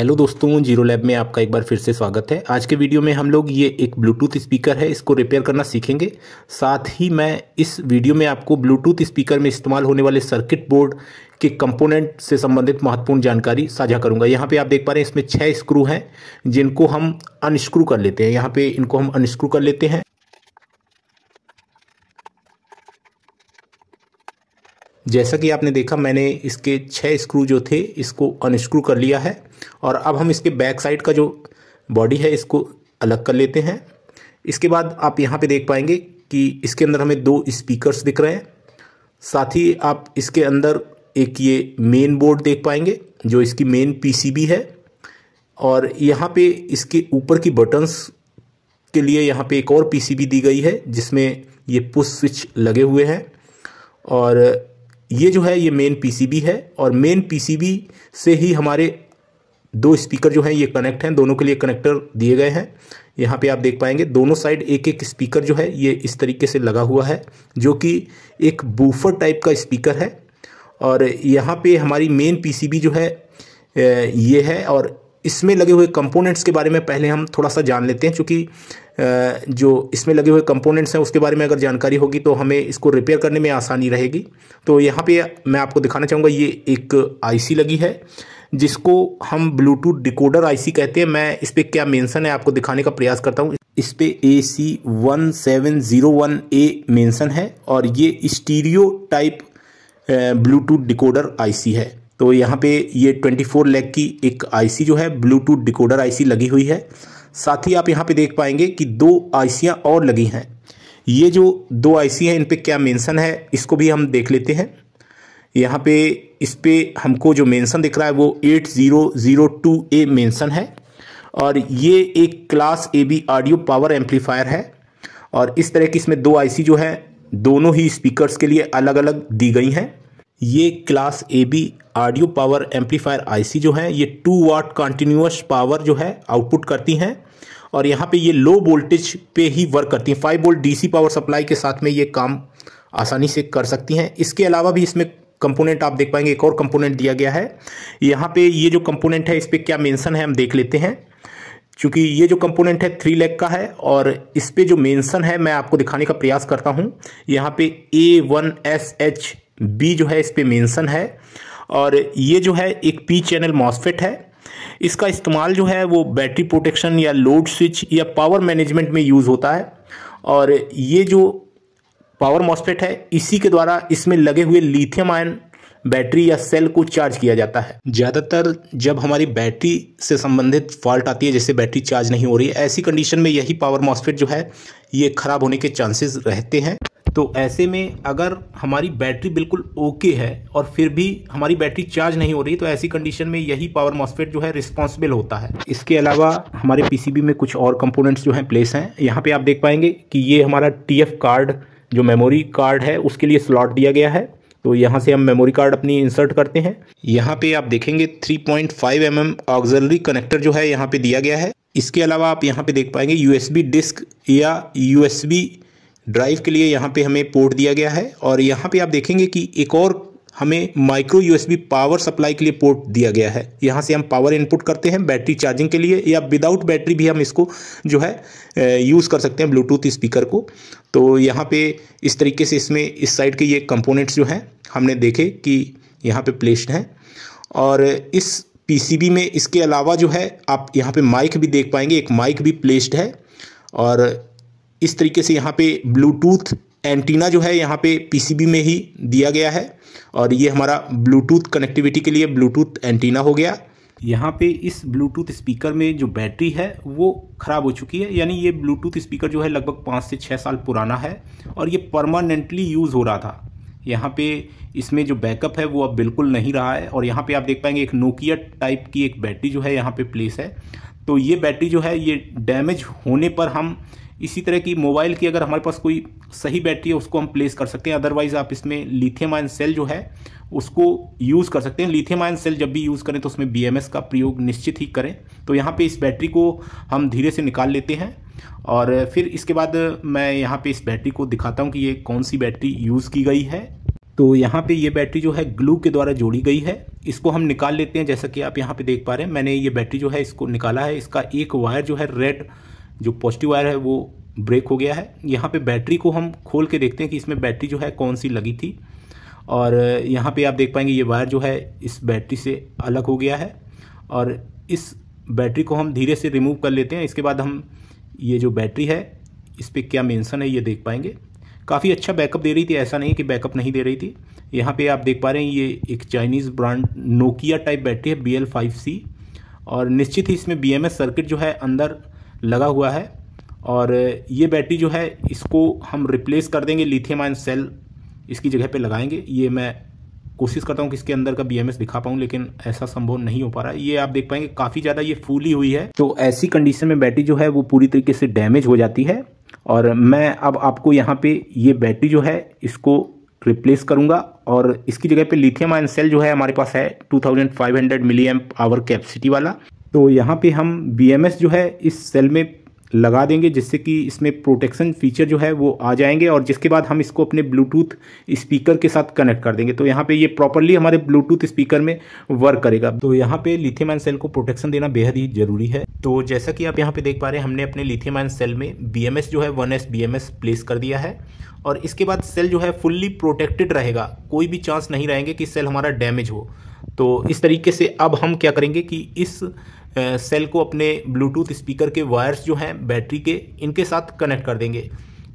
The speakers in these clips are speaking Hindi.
हेलो दोस्तों जीरो लैब में आपका एक बार फिर से स्वागत है आज के वीडियो में हम लोग ये एक ब्लूटूथ स्पीकर है इसको रिपेयर करना सीखेंगे साथ ही मैं इस वीडियो में आपको ब्लूटूथ स्पीकर में इस्तेमाल होने वाले सर्किट बोर्ड के कंपोनेंट से संबंधित महत्वपूर्ण जानकारी साझा करूंगा यहाँ पे आप देख पा रहे हैं इसमें छः स्क्रू हैं जिनको हम अनस्क्रू कर लेते हैं यहाँ पे इनको हम अनस्क्रू कर लेते हैं जैसा कि आपने देखा मैंने इसके छः स्क्रू जो थे इसको अनस्क्रू कर लिया है और अब हम इसके बैक साइड का जो बॉडी है इसको अलग कर लेते हैं इसके बाद आप यहाँ पे देख पाएंगे कि इसके अंदर हमें दो स्पीकर्स दिख रहे हैं साथ ही आप इसके अंदर एक ये मेन बोर्ड देख पाएंगे जो इसकी मेन पीसीबी है और यहाँ पे इसके ऊपर की बटन्स के लिए यहाँ पे एक और पीसीबी दी गई है जिसमें ये पुश स्विच लगे हुए हैं और ये जो है ये मेन पीसीबी है और मेन पीसीबी से ही हमारे दो स्पीकर जो हैं ये कनेक्ट हैं दोनों के लिए कनेक्टर दिए गए हैं यहाँ पे आप देख पाएंगे दोनों साइड एक एक स्पीकर जो है ये इस तरीके से लगा हुआ है जो कि एक बूफर टाइप का स्पीकर है और यहाँ पे हमारी मेन पीसीबी जो है ये है और इसमें लगे हुए कंपोनेंट्स के बारे में पहले हम थोड़ा सा जान लेते हैं चूँकि जो इसमें लगे हुए कंपोनेंट्स हैं उसके बारे में अगर जानकारी होगी तो हमें इसको रिपेयर करने में आसानी रहेगी तो यहाँ पे मैं आपको दिखाना चाहूँगा ये एक आईसी लगी है जिसको हम ब्लूटूथ डिकोडर आईसी कहते हैं मैं इस पर क्या मेंशन है आपको दिखाने का प्रयास करता हूँ इस पे A C one seven zero one A mention है और ये stereo type Bluetooth decoder IC है तो यहाँ पे ये ट्वेंटी फोर लैख की एक आईसी जो है ब्लूटूथ डिकोडर आईसी लगी हुई है साथ ही आप यहाँ पे देख पाएंगे कि दो आईसियाँ और लगी हैं ये जो दो आईसी हैं इन पर क्या मैंसन है इसको भी हम देख लेते हैं यहाँ पे इस पर हमको जो मेंशन दिख रहा है वो eight zero zero two A mention है और ये एक class A B audio power amplifier है और इस तरह की इसमें दो आईसी जो है दोनों ही स्पीकर्स के लिए अलग अलग दी गई हैं ये class A B audio power amplifier IC जो है ये टू वाट कंटिन्यूस पावर जो है आउटपुट करती हैं और यहाँ पे ये लो वोल्टेज पे ही वर्क करती हैं five volt DC power supply के साथ में ये काम आसानी से कर सकती हैं इसके अलावा भी इसमें कंपोनेंट आप देख पाएंगे एक और कंपोनेंट दिया गया है यहाँ पे ये जो कंपोनेंट है इस पर क्या मेंशन है हम देख लेते हैं क्योंकि ये जो कंपोनेंट है थ्री लैख का है और इस पर जो मेंशन है मैं आपको दिखाने का प्रयास करता हूँ यहाँ पे A one S H B जो है इस पर मेंशन है और ये जो है एक पी चैनल मॉसफेट है इसका इस्तेमाल जो है वो बैटरी प्रोटेक्शन या लोड स्विच या पावर मैनेजमेंट में यूज़ होता है और ये जो पावर मॉस्फेट है इसी के द्वारा इसमें लगे हुए लिथियम आयन बैटरी या सेल को चार्ज किया जाता है ज़्यादातर जब हमारी बैटरी से संबंधित फॉल्ट आती है जैसे बैटरी चार्ज नहीं हो रही है ऐसी कंडीशन में यही पावर मॉस्फेट जो है ये ख़राब होने के चांसेस रहते हैं तो ऐसे में अगर हमारी बैटरी बिल्कुल ओके है और फिर भी हमारी बैटरी चार्ज नहीं हो रही तो ऐसी कंडीशन में यही पावर मॉस्फेट जो है रिस्पॉन्सिबल होता है इसके अलावा हमारे पीसीबी में कुछ और कंपोनेंट्स जो हैं प्लेस हैं यहाँ पे आप देख पाएंगे कि ये हमारा टीएफ कार्ड जो मेमोरी कार्ड है उसके लिए स्लॉट दिया गया है तो यहाँ से हम मेमोरी कार्ड अपनी इंसर्ट करते हैं यहाँ पे आप देखेंगे 3.5 पॉइंट mm ऑक्सिलरी कनेक्टर जो है यहाँ पे दिया गया है इसके अलावा आप यहाँ पे देख पाएंगे यूएसबी डिस्क या यूएसबी ड्राइव के लिए यहाँ पे हमें पोर्ट दिया गया है और यहाँ पे आप देखेंगे कि एक और हमें माइक्रो यूएसबी पावर सप्लाई के लिए पोर्ट दिया गया है यहाँ से हम पावर इनपुट करते हैं बैटरी चार्जिंग के लिए या विदाउट बैटरी भी हम इसको जो है यूज़ कर सकते हैं ब्लूटूथ स्पीकर को तो यहाँ पे इस तरीके से इसमें इस साइड के ये कंपोनेंट्स जो हैं हमने देखे कि यहाँ पे प्लेस्ड हैं और इस पी में इसके अलावा जो है आप यहाँ पर माइक भी देख पाएंगे एक माइक भी प्लेस्ड है और इस तरीके से यहाँ पे ब्लूटूथ एंटीना जो है यहाँ पे पीसीबी में ही दिया गया है और ये हमारा ब्लूटूथ कनेक्टिविटी के लिए ब्लूटूथ एंटीना हो गया यहाँ पे इस ब्लूटूथ स्पीकर में जो बैटरी है वो ख़राब हो चुकी है यानी ये ब्लूटूथ स्पीकर जो है लगभग पाँच से छः साल पुराना है और ये परमानेंटली यूज़ हो रहा था यहाँ पे इसमें जो बैकअप है वो अब बिल्कुल नहीं रहा है और यहाँ पे आप देख पाएंगे एक नोकिया टाइप की एक बैटरी जो है यहाँ पे प्लेस है तो ये बैटरी जो है ये डैमेज होने पर हम इसी तरह की मोबाइल की अगर हमारे पास कोई सही बैटरी है उसको हम प्लेस कर सकते हैं अदरवाइज़ आप इसमें लिथियम आयन सेल जो है उसको यूज़ कर सकते हैं लिथियम आयन सेल जब भी यूज़ करें तो उसमें बी का प्रयोग निश्चित ही करें तो यहाँ पर इस बैटरी को हम धीरे से निकाल लेते हैं और फिर इसके बाद मैं यहाँ पर इस बैटरी को दिखाता हूँ कि ये कौन सी बैटरी यूज़ की गई है तो यहाँ पे ये बैटरी जो है ग्लू के द्वारा जोड़ी गई है इसको हम निकाल लेते हैं जैसा कि आप यहाँ पे देख पा रहे हैं मैंने ये बैटरी जो है इसको निकाला है इसका एक वायर जो है रेड जो पॉजिटिव वायर है वो ब्रेक हो गया है यहाँ पे बैटरी को हम खोल के देखते हैं कि इसमें बैटरी जो है कौन सी लगी थी और यहाँ पे आप देख पाएंगे ये वायर जो है इस बैटरी से अलग हो गया है और इस बैटरी को हम धीरे से रिमूव कर लेते हैं इसके बाद हम ये जो बैटरी है इस पर क्या मेंशन है ये देख पाएंगे काफ़ी अच्छा बैकअप दे रही थी ऐसा नहीं कि बैकअप नहीं दे रही थी यहाँ पे आप देख पा रहे हैं ये एक Chinese brand Nokia type battery है बी एल फाइव सी और निश्चित ही इसमें बी एम एस सर्किट जो है अंदर लगा हुआ है और ये बैटरी जो है इसको हम रिप्लेस कर देंगे लिथियम आयन सेल इसकी जगह पे लगाएंगे ये मैं कोशिश करता हूँ कि इसके अंदर का बी दिखा पाऊँ लेकिन ऐसा संभव नहीं हो पा रहा है ये आप देख पाएंगे काफ़ी ज़्यादा ये फूली हुई है तो ऐसी कंडीशन में बैटरी जो है वो पूरी तरीके से डैमेज हो जाती है और मैं अब आपको यहाँ पर ये बैटरी जो है इसको रिप्लेस करूँगा और इसकी जगह पे लिथियम आयन सेल जो है हमारे पास है 2500 मिली आवर कैपेसिटी वाला तो यहाँ पे हम बी जो है इस सेल में लगा देंगे जिससे कि इसमें प्रोटेक्शन फीचर जो है वो आ जाएंगे और जिसके बाद हम इसको अपने ब्लूटूथ स्पीकर के साथ कनेक्ट कर देंगे तो यहाँ पे ये प्रॉपरली हमारे ब्लूटूथ स्पीकर में वर्क करेगा तो यहाँ पे लिथियम आयन सेल को प्रोटेक्शन देना बेहद ही जरूरी है तो जैसा कि आप यहाँ पे देख पा रहे हैं हमने अपने लिथियम आयन सेल में बी जो है वन एस प्लेस कर दिया है और इसके बाद सेल जो है फुल्ली प्रोटेक्टेड रहेगा कोई भी चांस नहीं रहेंगे कि सेल हमारा डैमेज हो तो इस तरीके से अब हम क्या करेंगे कि इस सेल को अपने ब्लूटूथ स्पीकर के वायर्स जो हैं बैटरी के इनके साथ कनेक्ट कर देंगे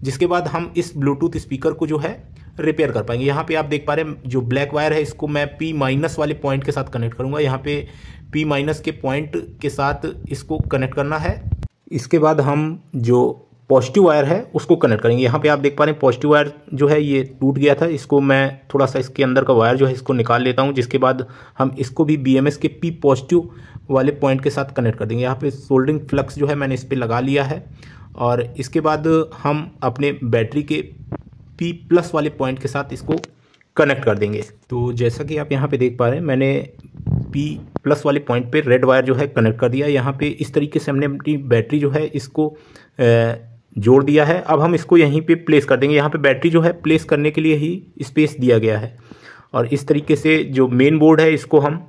जिसके बाद हम इस ब्लूटूथ स्पीकर को जो है रिपेयर कर पाएंगे यहाँ पे आप देख पा रहे हैं जो ब्लैक वायर है इसको मैं पी माइनस वाले पॉइंट के साथ कनेक्ट करूँगा यहाँ पे पी माइनस के पॉइंट के साथ इसको कनेक्ट करना है इसके बाद हम जो पॉजिटिव वायर है उसको कनेक्ट करेंगे यहाँ पे आप देख पा रहे हैं पॉजिटिव वायर जो है ये टूट गया था इसको मैं थोड़ा सा इसके अंदर का वायर जो है इसको निकाल लेता हूँ जिसके बाद हम इसको भी बी के पी पॉजिटिव वाले पॉइंट के साथ कनेक्ट कर देंगे यहाँ पे सोल्डिंग फ्लक्स जो है मैंने इस पर लगा लिया है और इसके बाद हम अपने बैटरी के पी प्लस वाले पॉइंट के साथ इसको कनेक्ट कर देंगे तो जैसा कि आप यहाँ पर देख पा रहे हैं मैंने पी प्लस वाले पॉइंट पर रेड वायर जो है कनेक्ट कर दिया यहाँ पर इस तरीके से हमने अपनी बैटरी जो है इसको जोड़ दिया है अब हम इसको यहीं पे प्लेस कर देंगे यहाँ पे बैटरी जो है प्लेस करने के लिए ही स्पेस दिया गया है और इस तरीके से जो मेन बोर्ड है इसको हम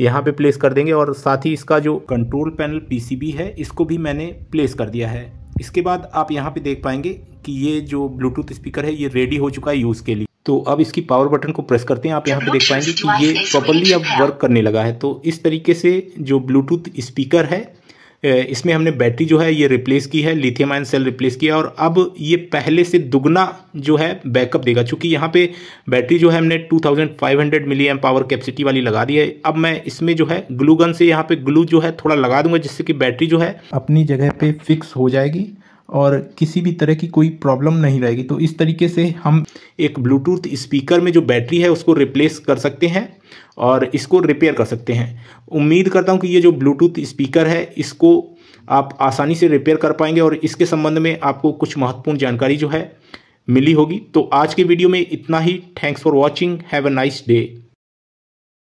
यहाँ पे प्लेस कर देंगे और साथ ही इसका जो कंट्रोल पैनल पीसीबी है इसको भी मैंने प्लेस कर दिया है इसके बाद आप यहाँ पे देख पाएंगे कि ये जो ब्लूटूथ स्पीकर है ये रेडी हो चुका है यूज़ के लिए तो अब इसकी पावर बटन को प्रेस करते हैं आप यहाँ पे देख पाएंगे कि ये प्रॉपरली अब वर्क करने लगा है तो इस तरीके से जो ब्लूटूथ स्पीकर है इसमें हमने बैटरी जो है ये रिप्लेस की है लिथियम आयन सेल रिप्लेस किया और अब ये पहले से दुगना जो है बैकअप देगा चूँकि यहाँ पे बैटरी जो है हमने 2500 मिलीएम पावर कैपेसिटी वाली लगा दी है अब मैं इसमें जो है ग्लू गन से यहाँ पे ग्लू जो है थोड़ा लगा दूंगा जिससे कि बैटरी जो है अपनी जगह पर फिक्स हो जाएगी और किसी भी तरह की कोई प्रॉब्लम नहीं रहेगी तो इस तरीके से हम एक ब्लूटूथ स्पीकर में जो बैटरी है उसको रिप्लेस कर सकते हैं और इसको रिपेयर कर सकते हैं उम्मीद करता हूँ कि ये जो ब्लूटूथ स्पीकर है इसको आप आसानी से रिपेयर कर पाएंगे और इसके संबंध में आपको कुछ महत्वपूर्ण जानकारी जो है मिली होगी तो आज के वीडियो में इतना ही thanks for watching have a nice day